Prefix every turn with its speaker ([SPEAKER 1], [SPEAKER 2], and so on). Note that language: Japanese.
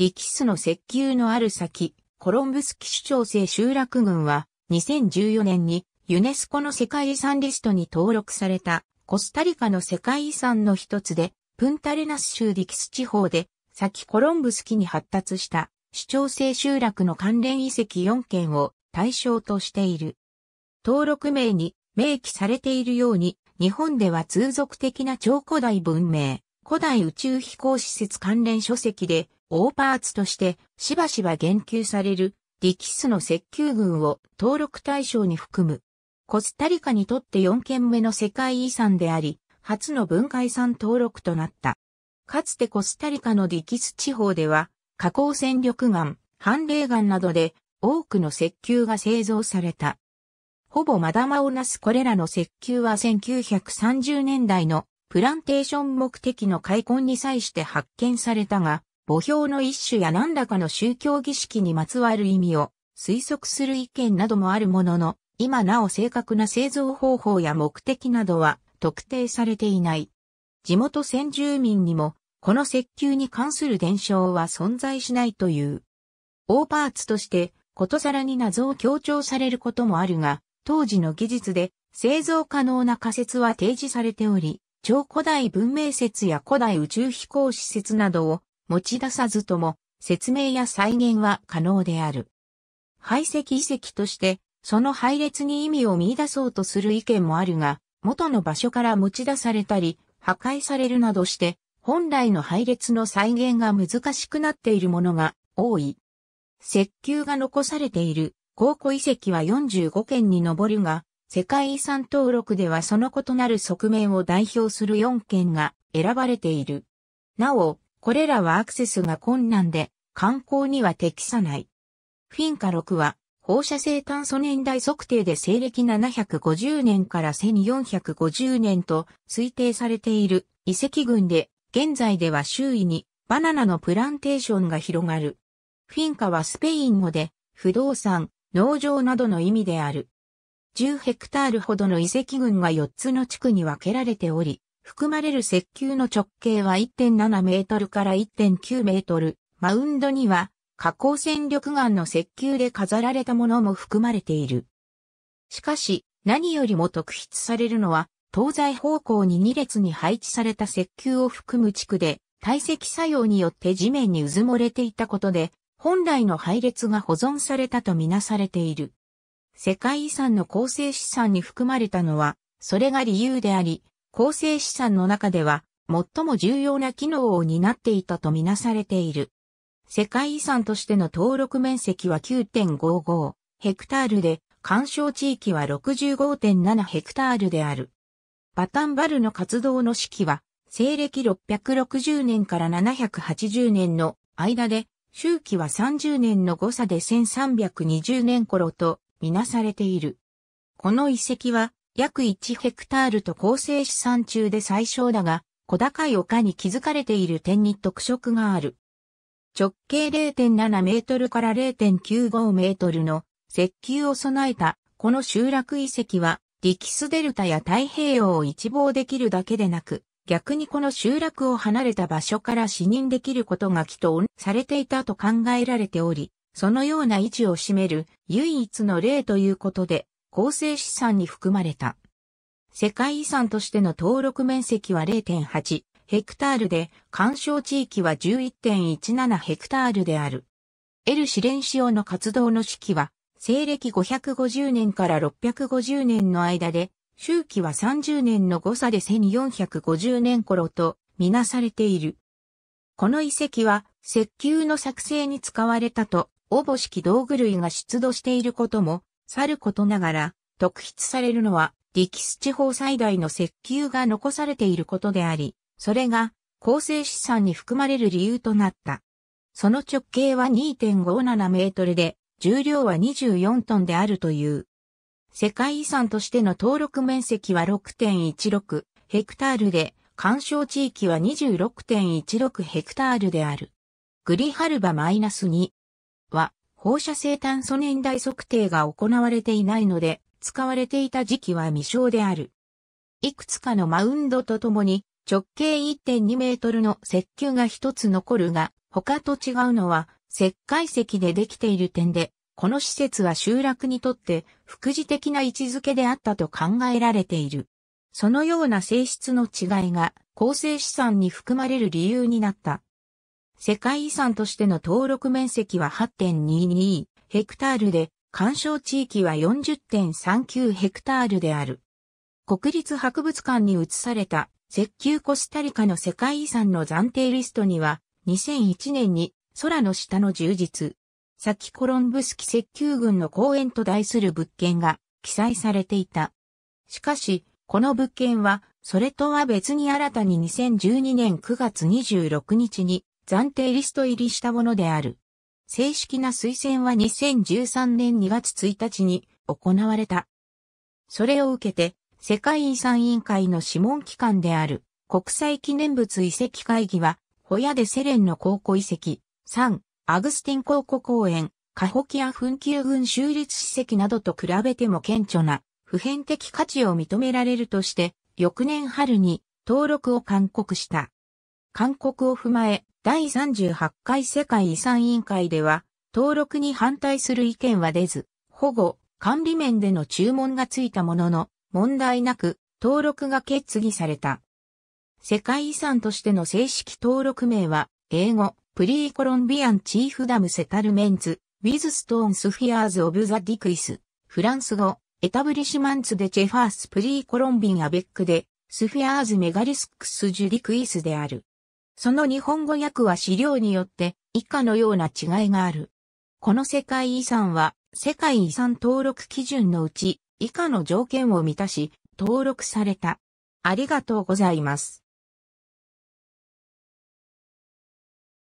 [SPEAKER 1] ディキスの石球のある先、コロンブスキ手調整集落群は、2014年にユネスコの世界遺産リストに登録されたコスタリカの世界遺産の一つで、プンタレナス州ディキス地方で、先コロンブス期に発達した市長制集落の関連遺跡4件を対象としている。登録名に明記されているように、日本では通俗的な超古代文明、古代宇宙飛行施設関連書籍でオーパーツとしてしばしば言及されるディキスの石球群を登録対象に含む。コスタリカにとって4件目の世界遺産であり、初の文化遺産登録となった。かつてコスタリカのディキス地方では、加工戦力岩、反霊岩などで多くの石球が製造された。ほぼまだまをなすこれらの石球は1930年代のプランテーション目的の開墾に際して発見されたが、墓標の一種や何らかの宗教儀式にまつわる意味を推測する意見などもあるものの、今なお正確な製造方法や目的などは特定されていない。地元先住民にも、この石球に関する伝承は存在しないという。大パーツとして、ことさらに謎を強調されることもあるが、当時の技術で製造可能な仮説は提示されており、超古代文明説や古代宇宙飛行施設などを持ち出さずとも、説明や再現は可能である。排斥遺跡として、その配列に意味を見出そうとする意見もあるが、元の場所から持ち出されたり、破壊されるなどして、本来の配列の再現が難しくなっているものが多い。石球が残されている考古遺跡は45件に上るが、世界遺産登録ではその異なる側面を代表する4件が選ばれている。なお、これらはアクセスが困難で観光には適さない。フィンカ6は放射性炭素年代測定で西暦750年から1450年と推定されている遺跡群で、現在では周囲にバナナのプランテーションが広がる。フィンカはスペイン語で不動産、農場などの意味である。10ヘクタールほどの遺跡群が4つの地区に分けられており、含まれる石球の直径は1.7メートルから1.9メートル。マウンドには、加工戦力岩の石球で飾られたものも含まれている。しかし、何よりも特筆されるのは、東西方向に2列に配置された石球を含む地区で、堆積作用によって地面にうずもれていたことで、本来の配列が保存されたとみなされている。世界遺産の構成資産に含まれたのは、それが理由であり、構成資産の中では最も重要な機能を担っていたとみなされている。世界遺産としての登録面積は9.55ヘクタールで、干渉地域は65.7ヘクタールである。バタンバルの活動の式は、西暦660年から780年の間で、周期は30年の誤差で1320年頃とみなされている。この遺跡は約1ヘクタールと構成資産中で最小だが、小高い丘に築かれている点に特色がある。直径0.7メートルから0.95メートルの石球を備えたこの集落遺跡はディキスデルタや太平洋を一望できるだけでなく、逆にこの集落を離れた場所から視認できることが祈祷されていたと考えられており、そのような位置を占める唯一の例ということで、構成資産に含まれた。世界遺産としての登録面積は0.8ヘクタールで、干渉地域は11.17ヘクタールである。エルシレンシオの活動の四季は、西暦550年から650年の間で、周期は30年の誤差で1450年頃とみなされている。この遺跡は石球の作成に使われたと、おぼしき道具類が出土していることも去ることながら、特筆されるのは、力士地方最大の石球が残されていることであり、それが、構成資産に含まれる理由となった。その直径は2.57メートルで、重量は24トンであるという。世界遺産としての登録面積は6.16ヘクタールで、干渉地域は26.16ヘクタールである。グリハルバマイナス -2 放射性炭素年代測定が行われていないので、使われていた時期は未詳である。いくつかのマウンドとともに、直径1.2メートルの石球が一つ残るが、他と違うのは、石灰石でできている点で、この施設は集落にとって副次的な位置づけであったと考えられている。そのような性質の違いが構成資産に含まれる理由になった。世界遺産としての登録面積は8.22ヘクタールで、干渉地域は40.39ヘクタールである。国立博物館に移された石球コスタリカの世界遺産の暫定リストには、2001年に空の下の充実、サキコロンブスキ石球群の公園と題する物件が記載されていた。しかし、この物件は、それとは別に新たに2012年9月26日に、暫定リスト入りしたものである。正式な推薦は2013年2月1日に行われた。それを受けて、世界遺産委員会の諮問機関である国際記念物遺跡会議は、ホヤでセレンの考古遺跡、3、アグスティン考古公園、カホキア紛糾群州立史跡などと比べても顕著な普遍的価値を認められるとして、翌年春に登録を勧告した。勧告を踏まえ、第38回世界遺産委員会では、登録に反対する意見は出ず、保護、管理面での注文がついたものの、問題なく、登録が決議された。世界遺産としての正式登録名は、英語、プリーコロンビアンチーフダムセタルメンツ、ウィズストーンスフィアーズ・オブ・ザ・ディクイス、フランス語、エタブリシマンツ・デ・チェファース・プリーコロンビン・アベックで、スフィアーズ・メガリスクス・ジュディクイスである。その日本語訳は資料によって以下のような違いがある。この世界遺産は世界遺産登録基準のうち以下の条件を満たし登録された。ありがとうございます。